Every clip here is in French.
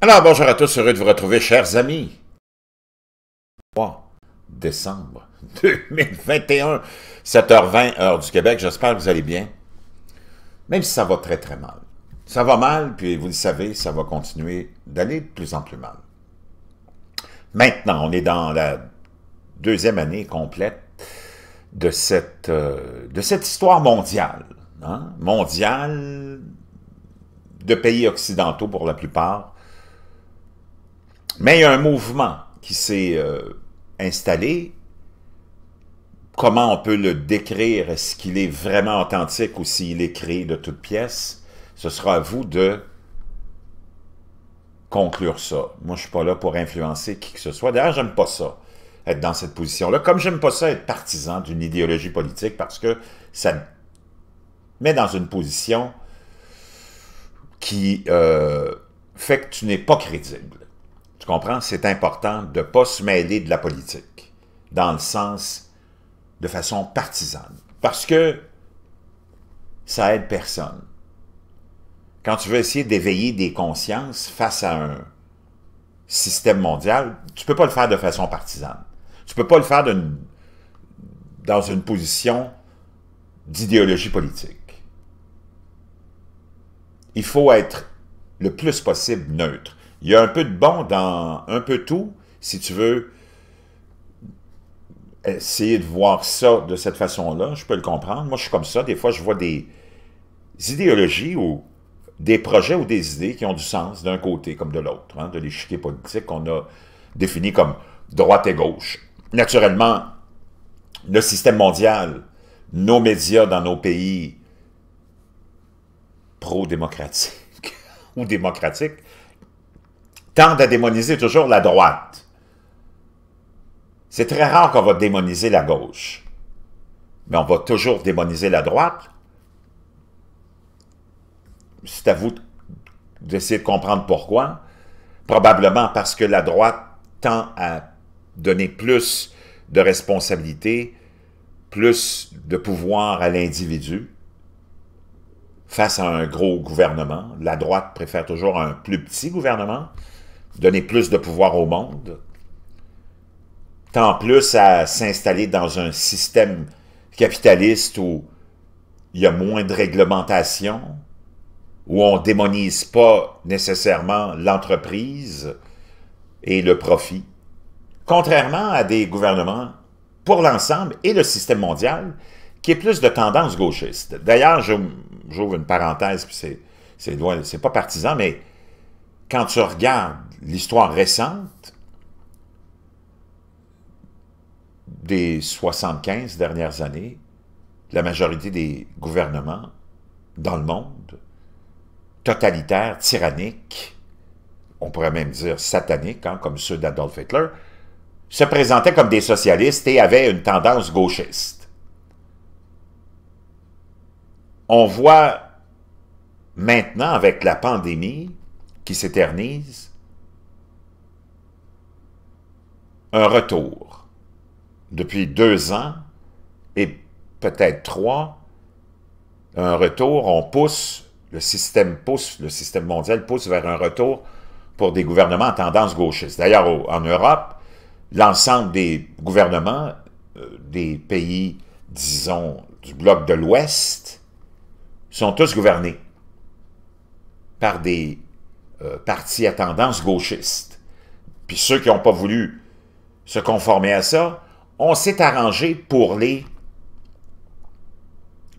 Alors bonjour à tous, heureux de vous retrouver, chers amis. 3 décembre 2021, 7h20, heure du Québec. J'espère que vous allez bien, même si ça va très très mal. Ça va mal, puis vous le savez, ça va continuer d'aller de plus en plus mal. Maintenant, on est dans la deuxième année complète de cette, euh, de cette histoire mondiale. Hein. Mondiale de pays occidentaux pour la plupart, mais il y a un mouvement qui s'est euh, installé. Comment on peut le décrire? Est-ce qu'il est vraiment authentique ou s'il est créé de toutes pièces? Ce sera à vous de conclure ça. Moi, je ne suis pas là pour influencer qui que ce soit. D'ailleurs, j'aime pas ça, être dans cette position-là. Comme j'aime pas ça, être partisan d'une idéologie politique, parce que ça met dans une position qui euh, fait que tu n'es pas crédible comprends? C'est important de ne pas se mêler de la politique, dans le sens de façon partisane. Parce que ça aide personne. Quand tu veux essayer d'éveiller des consciences face à un système mondial, tu ne peux pas le faire de façon partisane. Tu ne peux pas le faire dans une position d'idéologie politique. Il faut être le plus possible neutre. Il y a un peu de bon dans un peu tout, si tu veux essayer de voir ça de cette façon-là, je peux le comprendre. Moi, je suis comme ça. Des fois, je vois des idéologies ou des projets ou des idées qui ont du sens d'un côté comme de l'autre, hein, de l'échiquier politique qu'on a défini comme droite et gauche. Naturellement, le système mondial, nos médias dans nos pays pro-démocratiques ou démocratiques tendent à démoniser toujours la droite. C'est très rare qu'on va démoniser la gauche. Mais on va toujours démoniser la droite. C'est à vous d'essayer de comprendre pourquoi. Probablement parce que la droite tend à donner plus de responsabilité, plus de pouvoir à l'individu face à un gros gouvernement. La droite préfère toujours un plus petit gouvernement donner plus de pouvoir au monde, tant plus à s'installer dans un système capitaliste où il y a moins de réglementation, où on démonise pas nécessairement l'entreprise et le profit, contrairement à des gouvernements pour l'ensemble et le système mondial qui est plus de tendance gauchiste. D'ailleurs, j'ouvre une parenthèse, puis c'est c'est pas partisan, mais quand tu regardes l'histoire récente des 75 dernières années, la majorité des gouvernements dans le monde, totalitaires, tyranniques, on pourrait même dire sataniques, hein, comme ceux d'Adolf Hitler, se présentaient comme des socialistes et avaient une tendance gauchiste. On voit maintenant, avec la pandémie qui s'éternise, un retour. Depuis deux ans et peut-être trois, un retour, on pousse, le système pousse, le système mondial pousse vers un retour pour des gouvernements à tendance gauchiste. D'ailleurs, en Europe, l'ensemble des gouvernements euh, des pays, disons, du bloc de l'Ouest, sont tous gouvernés par des euh, partis à tendance gauchiste. Puis ceux qui n'ont pas voulu se conformer à ça, on s'est arrangé pour les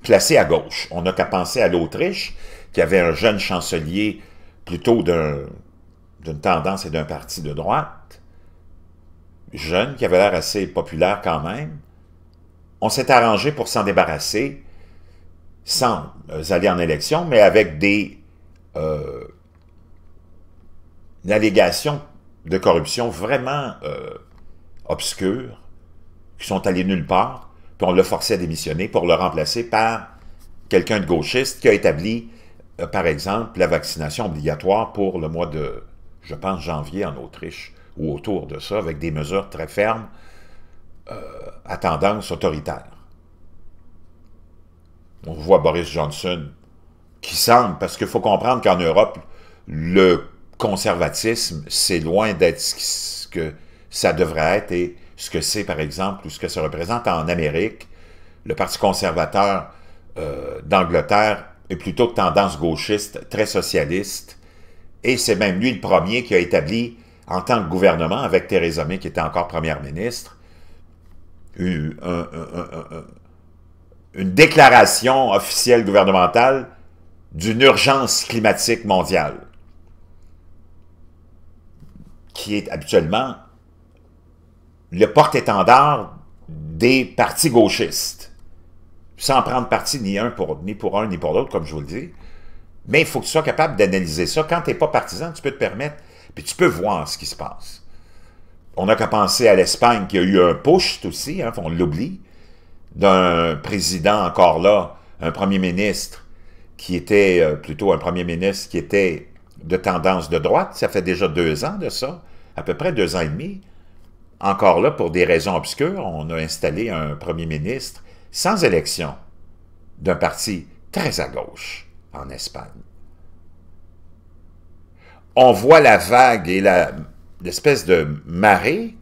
placer à gauche. On n'a qu'à penser à l'Autriche, qui avait un jeune chancelier plutôt d'une tendance et d'un parti de droite, jeune, qui avait l'air assez populaire quand même. On s'est arrangé pour s'en débarrasser, sans euh, aller en élection, mais avec des euh, allégations de corruption vraiment euh, obscurs, qui sont allés nulle part, puis on l'a forcé à démissionner pour le remplacer par quelqu'un de gauchiste qui a établi, euh, par exemple, la vaccination obligatoire pour le mois de, je pense, janvier en Autriche, ou autour de ça, avec des mesures très fermes euh, à tendance autoritaire. On voit Boris Johnson qui semble, parce qu'il faut comprendre qu'en Europe, le conservatisme, c'est loin d'être ce que ça devrait être et ce que c'est, par exemple, ou ce que ça représente en Amérique. Le Parti conservateur euh, d'Angleterre est plutôt de tendance gauchiste, très socialiste, et c'est même lui le premier qui a établi, en tant que gouvernement, avec Theresa May, qui était encore première ministre, une déclaration officielle gouvernementale d'une urgence climatique mondiale, qui est habituellement le porte-étendard des partis gauchistes, sans prendre parti ni, un pour, ni pour un ni pour l'autre, comme je vous le dis. Mais il faut que tu sois capable d'analyser ça. Quand tu n'es pas partisan, tu peux te permettre, puis tu peux voir ce qui se passe. On n'a qu'à penser à l'Espagne qui a eu un push aussi, hein, on l'oublie, d'un président encore là, un premier ministre qui était euh, plutôt un premier ministre qui était de tendance de droite. Ça fait déjà deux ans de ça, à peu près deux ans et demi. Encore là, pour des raisons obscures, on a installé un premier ministre sans élection d'un parti très à gauche en Espagne. On voit la vague et l'espèce de marée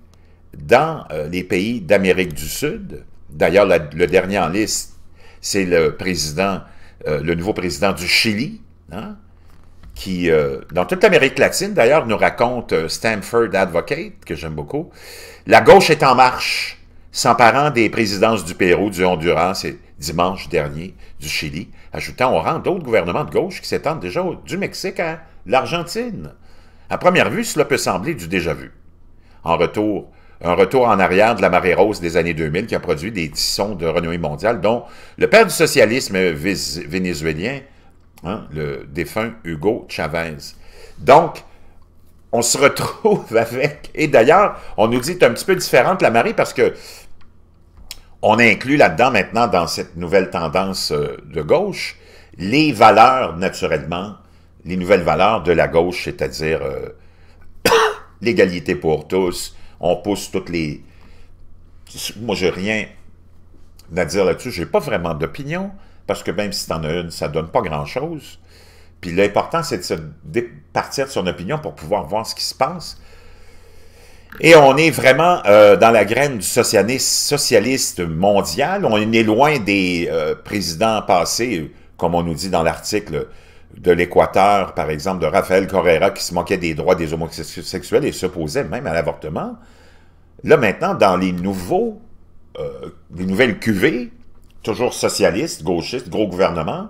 dans euh, les pays d'Amérique du Sud. D'ailleurs, le dernier en liste, c'est le président, euh, le nouveau président du Chili, hein qui, euh, dans toute l'Amérique latine, d'ailleurs, nous raconte euh, Stanford Advocate, que j'aime beaucoup. La gauche est en marche, s'emparant des présidences du Pérou, du Honduras et dimanche dernier du Chili, ajoutant au rang d'autres gouvernements de gauche qui s'étendent déjà du Mexique à l'Argentine. À première vue, cela peut sembler du déjà-vu. En retour, un retour en arrière de la marée rose des années 2000 qui a produit des tissons de renommée mondiale, dont le père du socialisme vénézuélien, Hein, le défunt Hugo Chavez. Donc, on se retrouve avec... Et d'ailleurs, on nous dit c'est un petit peu différente la Marie parce que on inclut là-dedans maintenant, dans cette nouvelle tendance euh, de gauche, les valeurs, naturellement, les nouvelles valeurs de la gauche, c'est-à-dire euh, l'égalité pour tous, on pousse toutes les... Moi, n'ai rien à dire là-dessus, n'ai pas vraiment d'opinion. Parce que même si tu en as une, ça ne donne pas grand-chose. Puis l'important, c'est de partir de son opinion pour pouvoir voir ce qui se passe. Et on est vraiment euh, dans la graine du socialiste, mondial. On est loin des euh, présidents passés, comme on nous dit dans l'article de l'Équateur, par exemple, de Rafael Correa, qui se moquait des droits des homosexuels et s'opposait même à l'avortement. Là, maintenant, dans les nouveaux, euh, les nouvelles cuvées, toujours socialiste, gauchiste, gros gouvernement,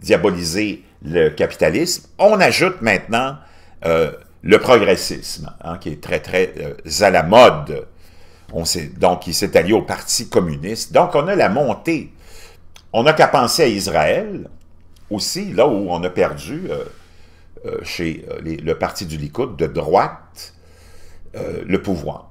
diaboliser le capitalisme. On ajoute maintenant euh, le progressisme, hein, qui est très, très euh, à la mode. donc, il s'est allié au Parti communiste. Donc, on a la montée. On n'a qu'à penser à Israël, aussi, là où on a perdu euh, chez le Parti du Likoud de droite le pouvoir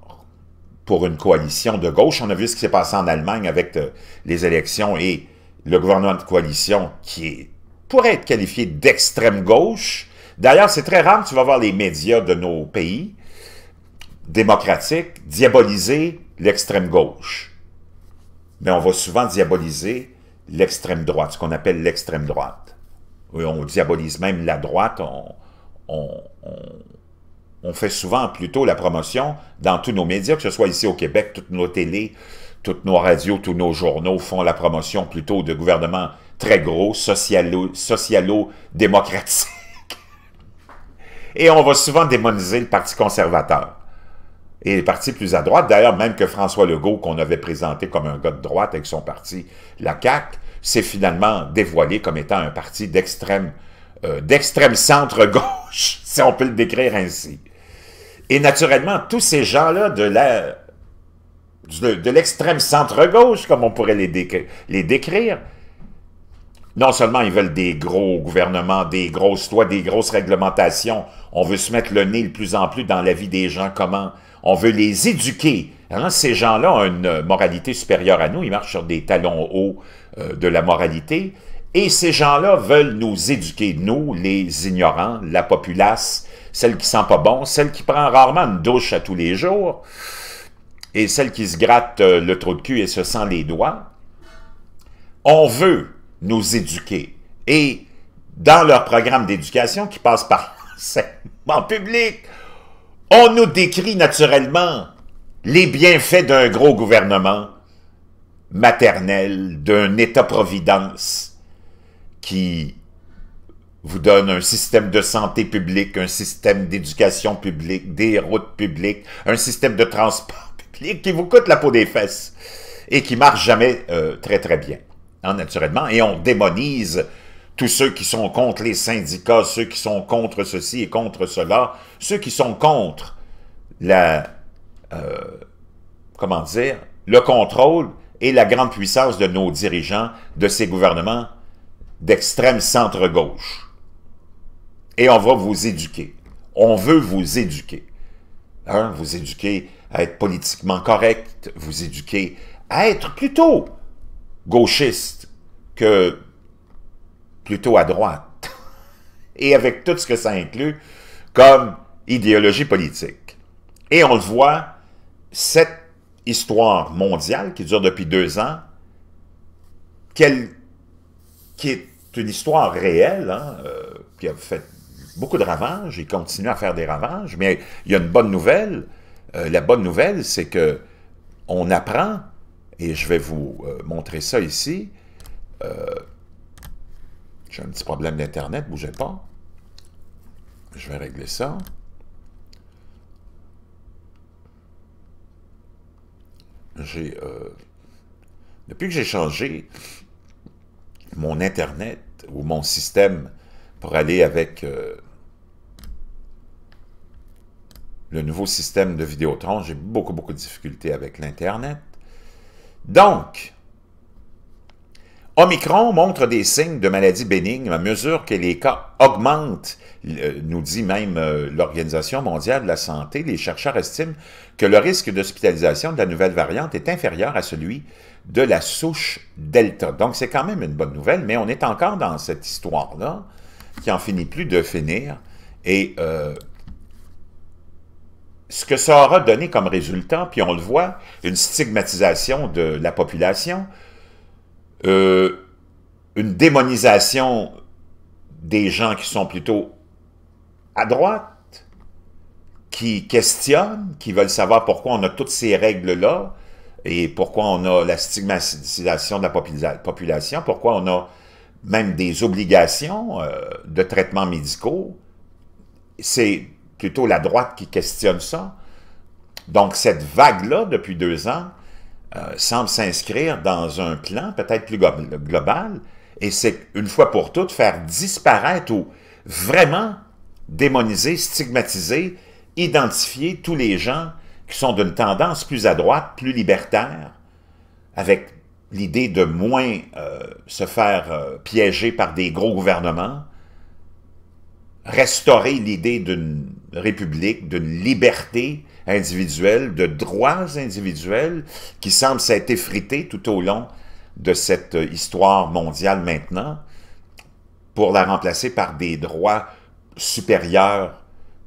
pour une coalition de gauche. On a vu ce qui s'est passé en Allemagne avec euh, les élections et le gouvernement de coalition qui pourrait être qualifié d'extrême gauche. D'ailleurs, c'est très rare tu vas voir les médias de nos pays démocratiques diaboliser l'extrême gauche. Mais on va souvent diaboliser l'extrême droite, ce qu'on appelle l'extrême droite. on diabolise même la droite, on on fait souvent plutôt la promotion dans tous nos médias, que ce soit ici au Québec, toutes nos télés, toutes nos radios, tous nos journaux font la promotion plutôt de gouvernements très gros, socialo-démocratiques. Et on va souvent démoniser le Parti conservateur. Et les partis plus à droite, d'ailleurs, même que François Legault, qu'on avait présenté comme un gars de droite avec son parti, la CAQ, s'est finalement dévoilé comme étant un parti d'extrême euh, d'extrême centre-gauche, si on peut le décrire ainsi. Et naturellement, tous ces gens-là de de, l'extrême centre-gauche, comme on pourrait les, décrire. Non seulement ils veulent des gros gouvernements, des grosses lois, des grosses réglementations, on veut se mettre le nez de plus en plus dans la vie des gens, comment on veut les éduquer. Hein, ces gens-là ont une moralité supérieure à nous, ils marchent sur des talons hauts euh, de la moralité, et ces gens-là veulent nous éduquer, nous, les ignorants, la populace, celle qui sent pas bon, celle qui prend rarement une douche à tous les jours, et celle qui se gratte euh, le trou de cul et se sent les doigts. On veut nous éduquer. Et dans leur programme d'éducation qui passe par en public, on nous décrit naturellement les bienfaits d'un gros gouvernement maternel, d'un État-providence qui vous donne un système de santé publique, un système d'éducation publique, des routes publiques, un système de transport public qui vous coûte la peau des fesses et qui marche jamais euh, très très bien, hein, naturellement. Et on démonise tous ceux qui sont contre les syndicats, ceux qui sont contre ceci et contre cela, ceux qui sont contre la... Euh, comment dire, le contrôle et la grande puissance de nos dirigeants, de ces gouvernements d'extrême centre-gauche et on va vous éduquer. On veut vous éduquer. Hein? Vous éduquer à être politiquement correct, vous éduquer à être plutôt gauchiste que plutôt à droite. Et avec tout ce que ça inclut comme idéologie politique. Et on le voit, cette histoire mondiale qui dure depuis deux ans, qui est une histoire réelle, hein, euh, qui a fait beaucoup de ravages, il continue à faire des ravages, mais il y a une bonne nouvelle. Euh, la bonne nouvelle, c'est que on apprend, et je vais vous euh, montrer ça ici. Euh, j'ai un petit problème d'Internet, bougez pas. Je vais régler ça. J'ai... Depuis que j'ai changé mon Internet ou mon système pour aller avec le nouveau système de Vidéotron. J'ai beaucoup, beaucoup de difficultés avec l'Internet. Donc, Omicron montre des signes de maladie bénigne à mesure que les cas augmentent, euh, nous dit même euh, l'Organisation mondiale de la santé. Les chercheurs estiment que le risque d'hospitalisation de la nouvelle variante est inférieur à celui de la souche Delta. Donc c'est quand même une bonne nouvelle, mais on est encore dans cette histoire-là qui en finit plus de finir. Et euh, ce que ça aura donné comme résultat, puis on le voit, une stigmatisation de la population, euh, une démonisation des gens qui sont plutôt à droite, qui questionnent, qui veulent savoir pourquoi on a toutes ces règles-là et pourquoi on a la stigmatisation de la population, pourquoi on a même des obligations euh, de traitements médicaux. C'est plutôt la droite qui questionne ça. Donc cette vague-là, depuis deux ans, euh, semble s'inscrire dans un plan peut-être plus global, et c'est une fois pour toutes faire disparaître ou vraiment démoniser, stigmatiser, identifier tous les gens qui sont d'une tendance plus à droite, plus libertaire, avec l'idée de moins euh, se faire euh, piéger par des gros gouvernements, restaurer l'idée d'une république d'une liberté individuelle, de droits individuels qui semblent s'être effrités tout au long de cette histoire mondiale maintenant pour la remplacer par des droits supérieurs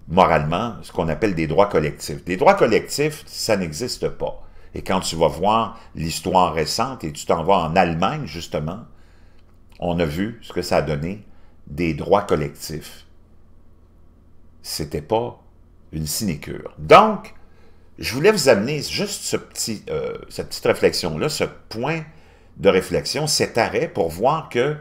moralement, ce qu'on appelle des droits collectifs. Des droits collectifs, ça n'existe pas. Et quand tu vas voir l'histoire récente et tu t'en vas en Allemagne, justement, on a vu ce que ça a donné des droits collectifs n'était pas une sinécure. Donc, je voulais vous amener juste ce petit, euh, cette petite réflexion-là, ce point de réflexion, cet arrêt pour voir que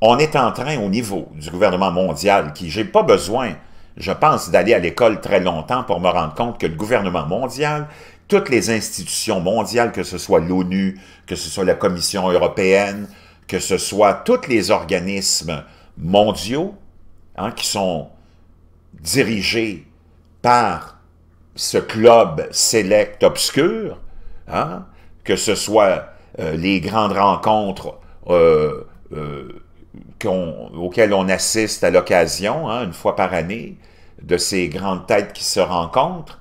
on est en train au niveau du gouvernement mondial, qui j'ai pas besoin, je pense, d'aller à l'école très longtemps pour me rendre compte que le gouvernement mondial, toutes les institutions mondiales, que ce soit l'ONU, que ce soit la Commission européenne, que ce soit tous les organismes mondiaux hein, qui sont dirigé par ce club sélect obscur, hein, que ce soit euh, les grandes rencontres euh, euh, auxquelles on assiste à l'occasion, hein, une fois par année, de ces grandes têtes qui se rencontrent,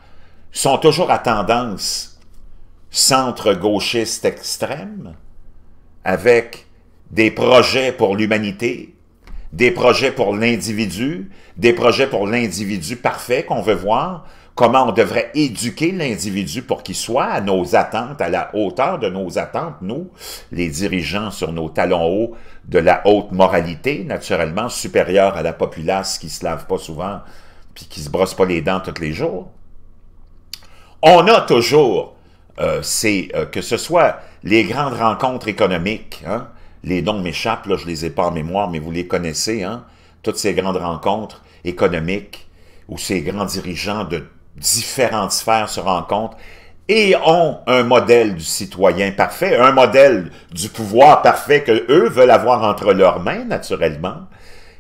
sont toujours à tendance centre-gauchiste extrême, avec des projets pour l'humanité des projets pour l'individu, des projets pour l'individu parfait qu'on veut voir, comment on devrait éduquer l'individu pour qu'il soit à nos attentes, à la hauteur de nos attentes, nous, les dirigeants sur nos talons hauts de la haute moralité, naturellement supérieure à la populace qui se lave pas souvent puis qui se brosse pas les dents tous les jours. On a toujours, euh, c'est euh, que ce soit les grandes rencontres économiques, hein, les noms m'échappent, là, je les ai pas en mémoire, mais vous les connaissez, hein? Toutes ces grandes rencontres économiques où ces grands dirigeants de différentes sphères se rencontrent et ont un modèle du citoyen parfait, un modèle du pouvoir parfait que eux veulent avoir entre leurs mains, naturellement,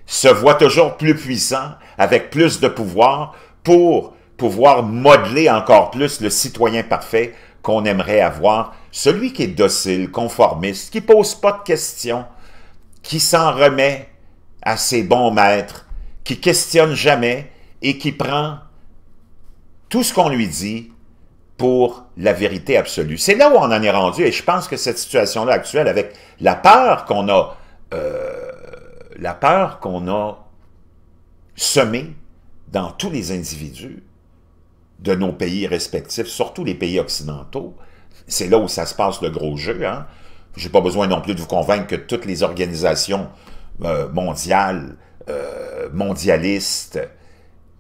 se voient toujours plus puissants, avec plus de pouvoir, pour pouvoir modeler encore plus le citoyen parfait qu'on aimerait avoir celui qui est docile, conformiste, qui pose pas de questions, qui s'en remet à ses bons maîtres, qui questionne jamais et qui prend tout ce qu'on lui dit pour la vérité absolue. C'est là où on en est rendu et je pense que cette situation-là actuelle avec la peur qu'on a, euh, la peur qu'on a semée dans tous les individus de nos pays respectifs, surtout les pays occidentaux, c'est là où ça se passe le gros jeu. Hein. Je n'ai pas besoin non plus de vous convaincre que toutes les organisations euh, mondiales, euh, mondialistes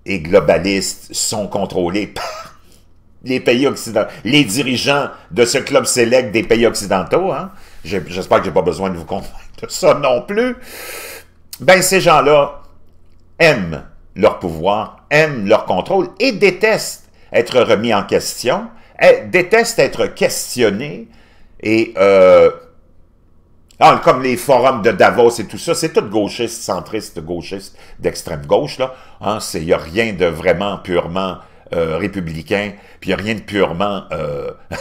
et globalistes sont contrôlées par les pays occidentaux, les dirigeants de ce club sélect des pays occidentaux. Hein. J'espère que j'ai pas besoin de vous convaincre de ça non plus. Ben, ces gens-là aiment leur pouvoir, aiment leur contrôle et détestent être remis en question elle déteste être questionné et... Euh, ah, comme les forums de Davos et tout ça, c'est tout gauchiste, centriste, gauchiste, d'extrême gauche, là. Il hein, n'y a rien de vraiment purement euh, républicain, puis il n'y a rien de purement euh,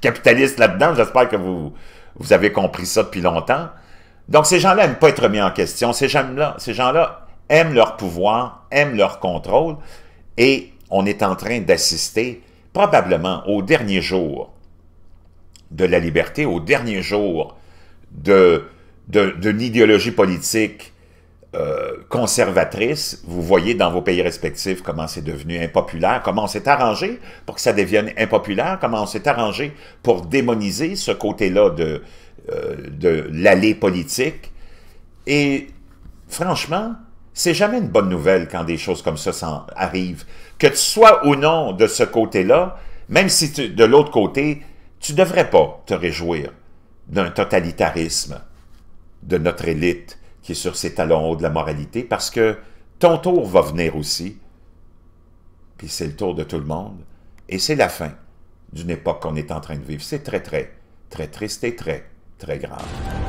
capitaliste là-dedans. J'espère que vous, vous avez compris ça depuis longtemps. Donc, ces gens-là n'aiment pas être mis en question. Ces gens-là ces gens -là aiment leur pouvoir, aiment leur contrôle, et on est en train d'assister probablement au dernier jour de la liberté, au dernier jour d'une de, de, idéologie politique euh, conservatrice, vous voyez dans vos pays respectifs comment c'est devenu impopulaire, comment on s'est arrangé pour que ça devienne impopulaire, comment on s'est arrangé pour démoniser ce côté-là de, euh, de l'allée politique. Et franchement, c'est jamais une bonne nouvelle quand des choses comme ça arrivent. Que tu sois ou non de ce côté-là, même si tu, de l'autre côté, tu devrais pas te réjouir d'un totalitarisme de notre élite qui est sur ses talons hauts de la moralité, parce que ton tour va venir aussi, puis c'est le tour de tout le monde, et c'est la fin d'une époque qu'on est en train de vivre. C'est très, très, très triste et très, très grave.